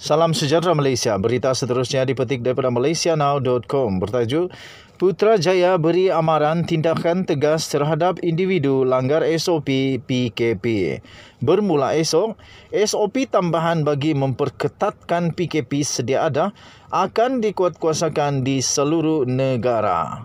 Salam sejahtera Malaysia. Berita seterusnya dipetik daripada malaysianow.com bertajuk Putra Jaya beri amaran tindakan tegas terhadap individu langgar SOP PKP. Bermula esok, SOP tambahan bagi memperketatkan PKP sedia ada akan dikuatkuasakan di seluruh negara.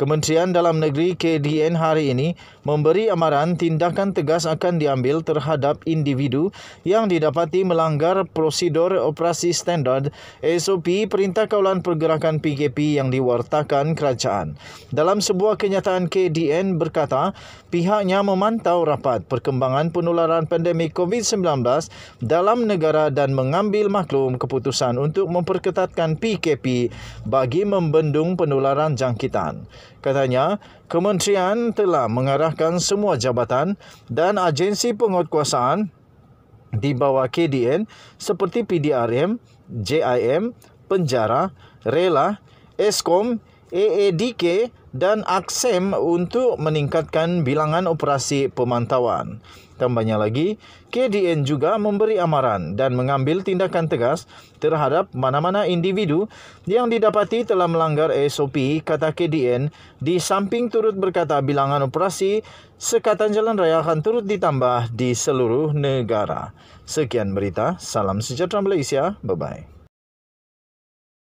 Kementerian Dalam Negeri KDN hari ini memberi amaran tindakan tegas akan diambil terhadap individu yang didapati melanggar prosedur operasi standard SOP Perintah Kawalan Pergerakan PKP yang diwartakan kerajaan. Dalam sebuah kenyataan KDN berkata, pihaknya memantau rapat perkembangan penularan pandemik COVID-19 dalam negara dan mengambil maklum keputusan untuk memperketatkan PKP bagi membendung penularan jangkitan. Katanya, kementerian telah mengarah menyerahkan semua jabatan dan agensi penguatkuasaan di bawah KDN seperti PDRM, JIM, penjara, rela, ESKOM, AADK dan AXEM untuk meningkatkan bilangan operasi pemantauan. Tambahnya lagi, KDN juga memberi amaran dan mengambil tindakan tegas terhadap mana-mana individu yang didapati telah melanggar SOP, kata KDN, di samping turut berkata bilangan operasi sekatan jalan raya akan turut ditambah di seluruh negara. Sekian berita, salam sejahtera Malaysia, bye-bye.